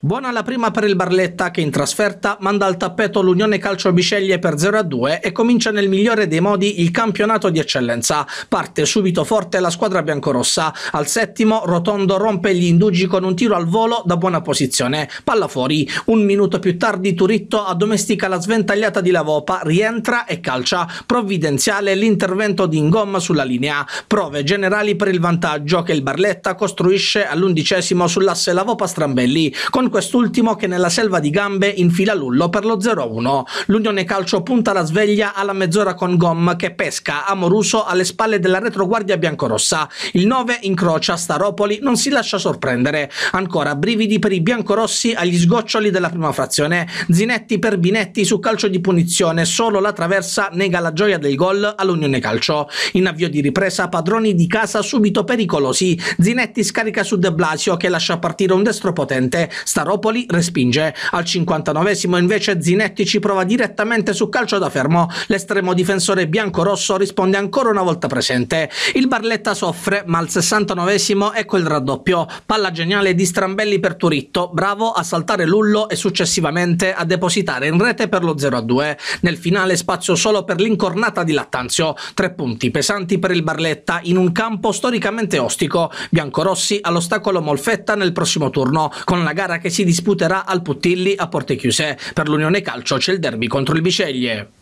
Buona la prima per il Barletta che in trasferta manda al tappeto l'Unione Calcio Bisceglie per 0-2 e comincia nel migliore dei modi il campionato di eccellenza. Parte subito forte la squadra biancorossa. Al settimo Rotondo rompe gli indugi con un tiro al volo da buona posizione. Palla fuori. Un minuto più tardi Turitto addomestica la sventagliata di Lavopa, rientra e calcia. Provvidenziale l'intervento di Ingomma sulla linea. Prove generali per il vantaggio che il Barletta costruisce all'undicesimo sull'asse Lavopa-Strambelli con quest'ultimo che nella selva di gambe infila Lullo per lo 0-1. L'Unione Calcio punta la sveglia alla mezz'ora con Gom che pesca Amoruso alle spalle della retroguardia biancorossa. Il 9 incrocia Staropoli, non si lascia sorprendere. Ancora brividi per i biancorossi agli sgoccioli della prima frazione. Zinetti per Binetti su calcio di punizione, solo la traversa nega la gioia del gol all'Unione Calcio. In avvio di ripresa padroni di casa subito pericolosi. Zinetti scarica su De Blasio che lascia partire un destro potente. Staropoli respinge. Al 59esimo invece Zinetti ci prova direttamente su calcio da fermo. L'estremo difensore bianco-rosso risponde ancora una volta presente. Il Barletta soffre, ma al 69esimo ecco il raddoppio. Palla geniale di Strambelli per Turitto, bravo a saltare Lullo e successivamente a depositare in rete per lo 0-2. Nel finale spazio solo per l'incornata di Lattanzio. Tre punti pesanti per il Barletta in un campo storicamente ostico. Biancorossi all'ostacolo Molfetta nel prossimo turno, con la gara che che si disputerà al Puttilli a porte chiuse. Per l'Unione Calcio c'è il derby contro il Biceglie.